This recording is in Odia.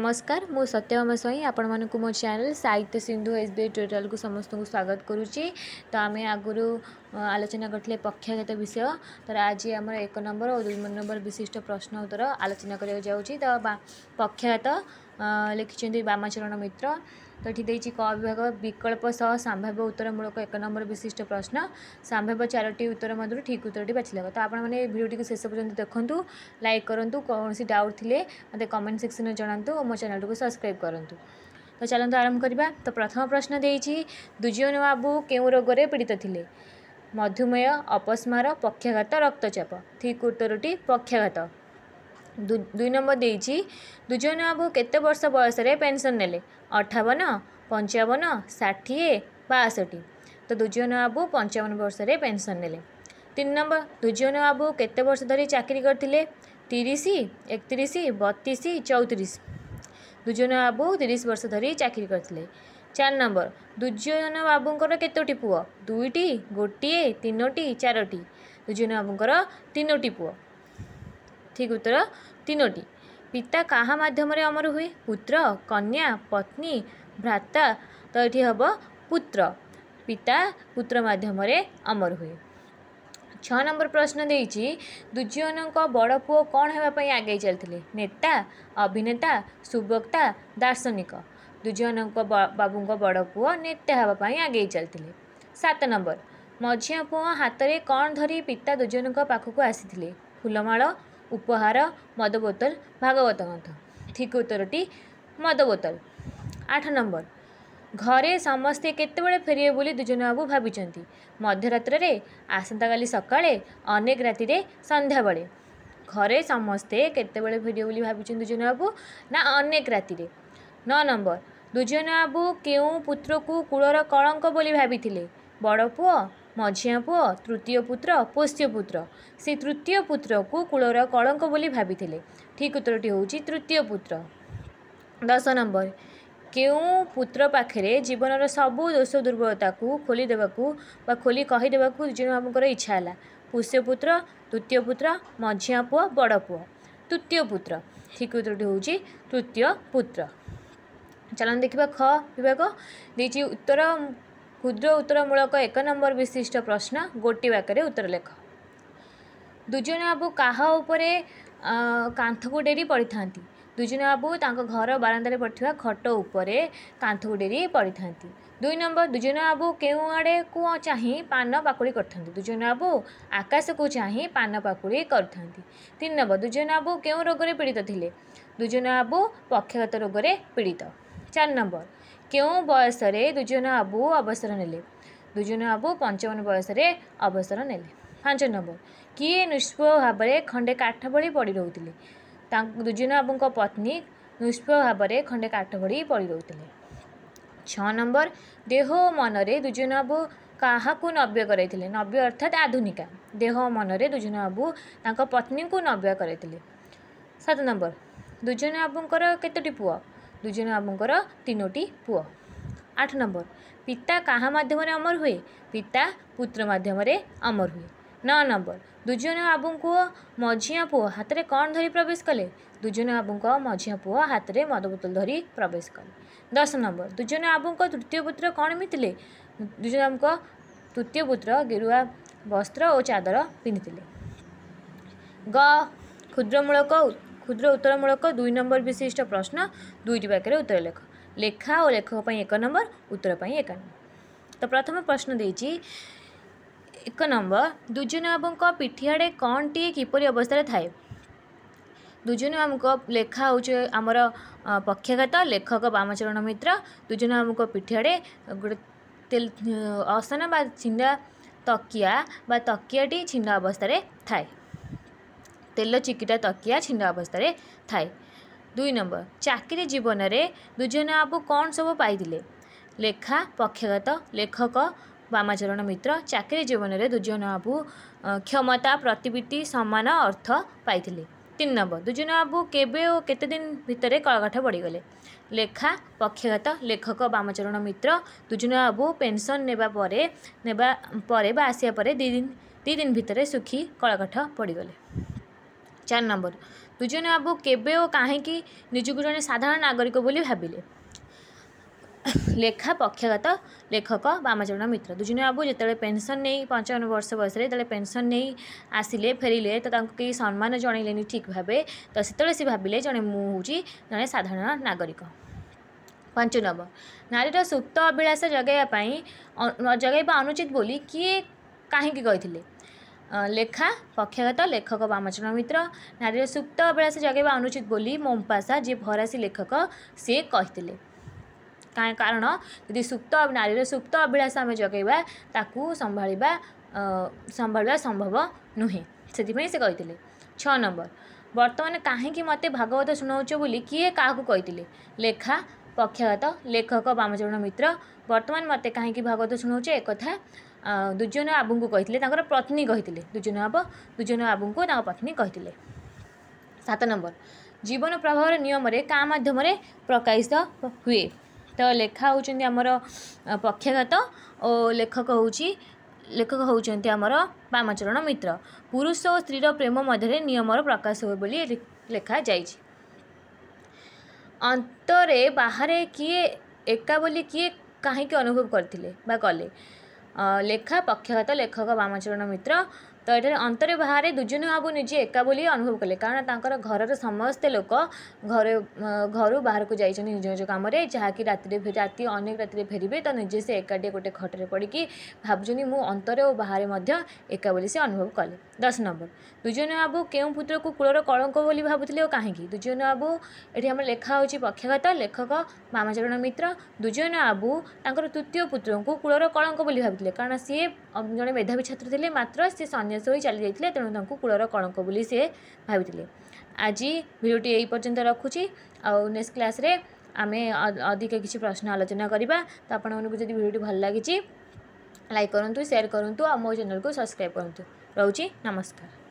ନମସ୍କାର ମୁଁ ସତ୍ୟଭାମା ସ୍ୱାଇଁ ଆପଣମାନଙ୍କୁ ମୋ ଚ୍ୟାନେଲ୍ ସାହିତ୍ୟ ସିନ୍ଧୁ ଏସ୍ ବି ଟ୍ୟୁଟୋରିଆଲ୍କୁ ସମସ୍ତଙ୍କୁ ସ୍ୱାଗତ କରୁଛି ତ ଆମେ ଆଗରୁ ଆଲୋଚନା କରିଥିଲେ ପକ୍ଷାଘାତ ବିଷୟ ତ ଆଜି ଆମର ଏକ ନମ୍ବର ଓ ଦୁଇ ନମ୍ବର ବିଶିଷ୍ଟ ପ୍ରଶ୍ନ ଉତ୍ତର ଆଲୋଚନା କରିବାକୁ ଯାଉଛି ତ ପକ୍ଷାଘାତ ଲେଖିଛନ୍ତି ବାମାଚରଣ ମିତ୍ର ତ ଏଠି ଦେଇଛି କ ବିଭାଗ ବିକଳ୍ପ ସହ ସମ୍ଭାବ୍ୟ ଉତ୍ତରମୂଳକ ଏକ ନମ୍ବର ବିଶିଷ୍ଟ ପ୍ରଶ୍ନ ସମ୍ଭାବ୍ୟ ଚାରୋଟି ଉତ୍ତର ମଧ୍ୟରୁ ଠିକ୍ ଉତ୍ତରଟି ବାଛିଲାଗ ତ ଆପଣମାନେ ଏ ଭିଡ଼ିଓଟିକୁ ଶେଷ ପର୍ଯ୍ୟନ୍ତ ଦେଖନ୍ତୁ ଲାଇକ୍ କରନ୍ତୁ କୌଣସି ଡାଉଟ୍ ଥିଲେ ମୋତେ କମେଣ୍ଟ ସେକ୍ସନ୍ରେ ଜଣାନ୍ତୁ ମୋ ଚ୍ୟାନେଲ୍ଟିକୁ ସବସ୍କ୍ରାଇବ୍ କରନ୍ତୁ ତ ଚାଲନ୍ତୁ ଆରମ୍ଭ କରିବା ତ ପ୍ରଥମ ପ୍ରଶ୍ନ ଦେଇଛି ଦୁଜିଓନ ବାବୁ କେଉଁ ରୋଗରେ ପୀଡ଼ିତ ଥିଲେ ମଧୁମେହ ଅପସ୍ମାର ପକ୍ଷାଘାତ ରକ୍ତଚାପ ଠିକ୍ ଉତ୍ତରଟି ପକ୍ଷାଘାତ ଦୁଇ ନମ୍ବର ଦେଇଛି ଦୁର୍ଜୟ ବାବୁ କେତେ ବର୍ଷ ବୟସରେ ପେନ୍ସନ୍ ନେଲେ ଅଠାବନ ପଞ୍ଚାବନ ଷାଠିଏ ବାଷଠି ତ ଦୁର୍ଜୟ ବାବୁ ପଞ୍ଚାବନ ବର୍ଷରେ ପେନ୍ସନ୍ ନେଲେ ତିନି ନମ୍ବର ଦୁର୍ଜୟ ବାବୁ କେତେ ବର୍ଷ ଧରି ଚାକିରି କରିଥିଲେ ତିରିଶ ଏକତିରିଶ ବତିଶ ଚଉତିରିଶ ଦୁର୍ଜୟ ବାବୁ ତିରିଶ ବର୍ଷ ଧରି ଚାକିରି କରିଥିଲେ ଚାରି ନମ୍ବର ଦୁର୍ଜୟନ ବାବୁଙ୍କର କେତୋଟି ପୁଅ ଦୁଇଟି ଗୋଟିଏ ତିନୋଟି ଚାରୋଟି ଦୁର୍ଜୟ ବାବୁଙ୍କର ତିନୋଟି ପୁଅ ସଠିକ୍ ଉତ୍ତର ତିନୋଟି ପିତା କାହା ମାଧ୍ୟମରେ ଅମର ହୁଏ ପୁତ୍ର କନ୍ୟା ପତ୍ନୀ ଭ୍ରାତା ତ ଏଠି ହେବ ପୁତ୍ର ପିତା ପୁତ୍ର ମାଧ୍ୟମରେ ଅମର ହୁଏ ଛଅ ନମ୍ବର ପ୍ରଶ୍ନ ଦେଇଛି ଦୁର୍ଜୀବନଙ୍କ ବଡ଼ ପୁଅ କ'ଣ ହେବା ପାଇଁ ଆଗେଇ ଚାଲିଥିଲେ ନେତା ଅଭିନେତା ସୁବକ୍ତା ଦାର୍ଶନିକ ଦୁର୍ଜୀବନଙ୍କ ବାବୁଙ୍କ ବଡ଼ ପୁଅ ନେତା ହେବା ପାଇଁ ଆଗେଇ ଚାଲିଥିଲେ ସାତ ନମ୍ବର ମଝିଆ ପୁଅ ହାତରେ କ'ଣ ଧରି ପିତା ଦୁର୍ଜନଙ୍କ ପାଖକୁ ଆସିଥିଲେ ଫୁଲମାଳ ଉପହାର ମଦ ବୋତଲ ଭାଗବତ ଗ୍ରନ୍ଥ ଠିକ ଉତ୍ତରଟି ମଦ ବୋତଲ ଆଠ ନମ୍ବର ଘରେ ସମସ୍ତେ କେତେବେଳେ ଫେରିବେ ବୋଲି ଦୁଇଜଣ ବାବୁ ଭାବିଛନ୍ତି ମଧ୍ୟରାତ୍ରରେ ଆସନ୍ତାକାଲି ସକାଳେ ଅନେକ ରାତିରେ ସନ୍ଧ୍ୟାବେଳେ ଘରେ ସମସ୍ତେ କେତେବେଳେ ଫେରିବେ ବୋଲି ଭାବିଛନ୍ତି ଦୁଇଜଣ ବାବୁ ନା ଅନେକ ରାତିରେ ନଅ ନମ୍ବର ଦୁଇଜଣ ବାବୁ କେଉଁ ପୁତ୍ରକୁ କୂଳର କଳଙ୍କ ବୋଲି ଭାବିଥିଲେ ବଡ଼ ପୁଅ ମଝିଆ ପୁଅ ତୃତୀୟ ପୁତ୍ର ପୋଷ୍ୟ ପୁତ୍ର ସେ ତୃତୀୟ ପୁତ୍ରକୁ କୂଳର କଳଙ୍କ ବୋଲି ଭାବିଥିଲେ ଠିକ୍ ଉତ୍ତରଟି ହେଉଛି ତୃତୀୟ ପୁତ୍ର ଦଶ ନମ୍ବର କେଉଁ ପୁତ୍ର ପାଖରେ ଜୀବନର ସବୁ ଦୋଷ ଦୁର୍ବଳତାକୁ ଖୋଲିଦେବାକୁ ବା ଖୋଲି କହିଦେବାକୁ ଦୁଇଜଣ ବାବୁଙ୍କର ଇଚ୍ଛା ହେଲା ପୋଷ୍ୟ ପୁତ୍ର ତୃତୀୟ ପୁତ୍ର ମଝିଆ ପୁଅ ବଡ଼ ପୁଅ ତୃତୀୟ ପୁତ୍ର ଠିକ୍ ଉତ୍ତରଟି ହେଉଛି ତୃତୀୟ ପୁତ୍ର ଚାଲନ୍ତୁ ଦେଖିବା ଖ ବିଭାଗ ଦେଇଛି ଉତ୍ତର କ୍ଷୁଦ୍ର ଉତ୍ତରମୂଳକ ଏକ ନମ୍ବର ବିଶିଷ୍ଟ ପ୍ରଶ୍ନ ଗୋଟିଏ ବାକ୍ୟରେ ଉତ୍ତର ଲେଖ ଦୁଇଜଣ ବାବୁ କାହା ଉପରେ କାନ୍ଥକୁ ଡେରି ପଡ଼ିଥାନ୍ତି ଦୁଇଜଣ ବାବୁ ତାଙ୍କ ଘର ବାରାନ୍ଦାରେ ପଡ଼ିଥିବା ଖଟ ଉପରେ କାନ୍ଥକୁ ଡେରି ପଡ଼ିଥାନ୍ତି ଦୁଇ ନମ୍ବର ଦୁଇଜଣ ବାବୁ କେଉଁ ଆଡ଼େକୁ ଚାହିଁ ପାନ ପାକୁଳି କରିଥାନ୍ତି ଦୁଇଜଣ ବାବୁ ଆକାଶକୁ ଚାହିଁ ପାନ ପାକୁଳି କରିଥାନ୍ତି ତିନି ନମ୍ବର ଦୁଇଜଣ ବାବୁ କେଉଁ ରୋଗରେ ପୀଡ଼ିତ ଥିଲେ ଦୁଇଜଣ ବାବୁ ପକ୍ଷଗତ ରୋଗରେ ପୀଡ଼ିତ ଚାରି ନମ୍ବର केही बयसे दुईजनाबु अवसर नेले दुईजनाबु पञ्चवयस अवसर नेले पाँच नम्बर कि निष्पू भाव खे काठ भउजना बाबु पत्नी निष्पू भाव खेठ पडिरहे छबर देह मनले दुईजनाबु का नव्य गराइ नव्य आधुनिका देह मनर दुईजना बाबु पत्नी नव्य गराइदि सात नम्बर दुईजनाबु केतो पुआ ଦୁଇଜଣ ବାବୁଙ୍କର ତିନୋଟି ପୁଅ ଆଠ ନମ୍ବର ପିତା କାହା ମାଧ୍ୟମରେ ଅମର ହୁଏ ପିତା ପୁତ୍ର ମାଧ୍ୟମରେ ଅମର ହୁଏ ନଅ ନମ୍ବର ଦୁଇଜଣ ବାବୁଙ୍କୁ ମଝିଆ ପୁଅ ହାତରେ କ'ଣ ଧରି ପ୍ରବେଶ କଲେ ଦୁଇଜଣ ବାବୁଙ୍କ ମଝିଆ ପୁଅ ହାତରେ ମଦ ବୋତଲ ଧରି ପ୍ରବେଶ କଲେ ଦଶ ନମ୍ବର ଦୁଇଜଣ ବାବୁଙ୍କ ତୃତୀୟ ପୁତ୍ର କ'ଣ ମିଥିଲେ ଦୁଇଜଣ ବାବୁଙ୍କ ତୃତୀୟ ପୁତ୍ର ଗେରୁଆ ବସ୍ତ୍ର ଓ ଚାଦର ପିନ୍ଧିଥିଲେ ଗ କ୍ଷୁଦ୍ରମୂଳକ ক্ষুদ্র উত্তরমূলক দুই নম্বর বিশিষ্ট প্রশ্ন দুইটি বাক্যের উত্তর লেখ লেখা ও লেখক এক নম্বর উত্তর এক নম্বর তো প্রথম প্রশ্ন দিয়েছি এক নম্বর দুজন বাবুঙ্ পিঠিআড়ে কণটি কিপরি অবস্থায় থাকে দুজন বাবুঙ্ লেখা হচ্ছে আমার পক্ষাঘাত লেখক বামচରଣ মিত্র দুজন বাবুঙ্ পিঠিআড়ে গোটে অସନା ବା ଛିଣ୍ଡା ତକିଆ ବା ତକିଆଟି ଛିଣ୍ଡା ଅବସ୍ଥାରେ ଥାଏ ତେଲ ଚିକିଟା ତକିଆ ଛିଣ୍ଡ ଅବସ୍ଥାରେ ଥାଏ ଦୁଇ ନମ୍ବର ଚାକିରି ଜୀବନରେ ଦୁଜନ ବାବୁ କ'ଣ ସବୁ ପାଇଥିଲେ ଲେଖା ପକ୍ଷଗତ ଲେଖକ ବାମାଚରଣ ମିତ୍ର ଚାକିରି ଜୀବନରେ ଦୁଜନ ବାବୁ କ୍ଷମତା ପ୍ରତିପିତି ସମାନ ଅର୍ଥ ପାଇଥିଲେ ତିନି ନମ୍ବର ଦୁଜନ ବାବୁ କେବେ ଓ କେତେ ଦିନ ଭିତରେ କଳକାଠ ପଡ଼ିଗଲେ ଲେଖା ପକ୍ଷଘାତ ଲେଖକ ବାମଚରଣ ମିତ୍ର ଦୁଜନ ବାବୁ ପେନ୍ସନ୍ ନେବା ପରେ ନେବା ପରେ ବା ଆସିବା ପରେ ଦୁଇ ଦିନ ଦୁଇ ଦିନ ଭିତରେ ସୁଖୀ କଳକାଠ ପଡ଼ିଗଲେ ଚାରି ନମ୍ବର ବିଜୟ ବାବୁ କେବେ ଓ କାହିଁକି ନିଜକୁ ଜଣେ ସାଧାରଣ ନାଗରିକ ବୋଲି ଭାବିଲେ ଲେଖା ପକ୍ଷାଘାତ ଲେଖକ ବାମଚରଣ ମିତ୍ର ଦୁଜନ ବାବୁ ଯେତେବେଳେ ପେନ୍ସନ୍ ନେଇ ପଞ୍ଚାବନ ବର୍ଷ ବୟସରେ ଯେତେବେଳେ ପେନ୍ସନ୍ ନେଇ ଆସିଲେ ଫେରିଲେ ତ ତାଙ୍କୁ କେହି ସମ୍ମାନ ଜଣାଇଲେନି ଠିକ୍ ଭାବେ ତ ସେତେବେଳେ ସେ ଭାବିଲେ ଜଣେ ମୁଁ ହେଉଛି ଜଣେ ସାଧାରଣ ନାଗରିକ ପାଞ୍ଚ ନମ୍ବର ନାରୀର ସୁପ୍ତ ଅଭିଳାଷ ଜଗାଇବା ପାଇଁ ଜଗାଇବା ଅନୁଚିତ ବୋଲି କିଏ କାହିଁକି କହିଥିଲେ লেখা পক্ষাঘাত লেখক বামচরণ মিত্র নারীর সুপ্ত অভিলাষ জগাইবা অনুচিত বলে মোম্পাসা যে ফরাসী লেখক সে কে কারণ যদি সুপ্ত নারীর সুপ্ত অভিলাষ আমি জগাইবা তাকে সম্ভাড়া সম্ভাড়া সম্ভব নুহে ସେଥିପାଇଁ ସେ କହିଥିଲେ ଛଅ ନମ୍ବର ବର୍ତ୍ତମାନ କାହିଁକି ମୋତେ ଭାଗବତ ଶୁଣାଉଛ ବୋଲି କିଏ କାହାକୁ କହିଥିଲେ ଲେଖା पक्षगत लेखक बामचरण मित्र बर्तन मते काहीँक भागत सुनाउँछ एक दुईजना आबुले पत्नी दुईजनाबु दुईजना आबुको त पत्नी सात नंबर जीवन प्रभाव नियमले कहाँ माध्यम प्रकाशित हुए त लेखा लेखक अब लेखक ओके हौँ बामचरण मित्र पुरुष औ स्त्री प्रेम मध्य नियम प्रकाश हे लेखा जाइ अन्तर बाहे कि एका बोली कि काहीँकि अनुभव गरिले कले लेखा पक्षगत लेखक बामाचरण म त अन्तर बाहेक दुईजना भा निजे एक अनुभव कले कारण तर घर र समस्त लोक घर घरु को जाइन्छ निज निज काम जहाँकि राति राति अनेक राति फेजेसी एकाटिए गए खटे पढिक भाइ पनि म अन्तर बाहेक से अनुभव कले ଦଶ ନମ୍ବର ଦୁର୍ଯ୍ୟୋଧନ ବାବୁ କେଉଁ ପୁତ୍ରକୁ କୂଳର କଳଙ୍କ ବୋଲି ଭାବୁଥିଲେ ଓ କାହିଁକି ଦୁର୍ଯ୍ୟୋଧନ ବାବୁ ଏଠି ଆମର ଲେଖା ହେଉଛି ପକ୍ଷାଘାତ ଲେଖକ ମାମାଚରଣ ମିତ୍ର ଦୁର୍ଯ୍ୟୋଧନ ବାବୁ ତାଙ୍କର ତୃତୀୟ ପୁତ୍ରଙ୍କୁ କୂଳର କଳଙ୍କ ବୋଲି ଭାବୁଥିଲେ କାରଣ ସିଏ ଜଣେ ମେଧାବୀ ଛାତ୍ର ଥିଲେ ମାତ୍ର ସିଏ ସନ୍ନ୍ୟାସ ହୋଇ ଚାଲିଯାଇଥିଲେ ତେଣୁ ତାଙ୍କୁ କୂଳର କଳଙ୍କ ବୋଲି ସିଏ ଭାବିଥିଲେ ଆଜି ଭିଡ଼ିଓଟି ଏଇ ପର୍ଯ୍ୟନ୍ତ ରଖୁଛି ଆଉ ନେକ୍ସଟ କ୍ଲାସ୍ରେ ଆମେ ଅଧିକ କିଛି ପ୍ରଶ୍ନ ଆଲୋଚନା କରିବା ତ ଆପଣମାନଙ୍କୁ ଯଦି ଭିଡ଼ିଓଟି ଭଲ ଲାଗିଛି ଲାଇକ୍ କରନ୍ତୁ ସେୟାର କରନ୍ତୁ ଆଉ ମୋ ଚ୍ୟାନେଲକୁ ସବସ୍କ୍ରାଇବ୍ କରନ୍ତୁ ରହୁଛି ନମସ୍କାର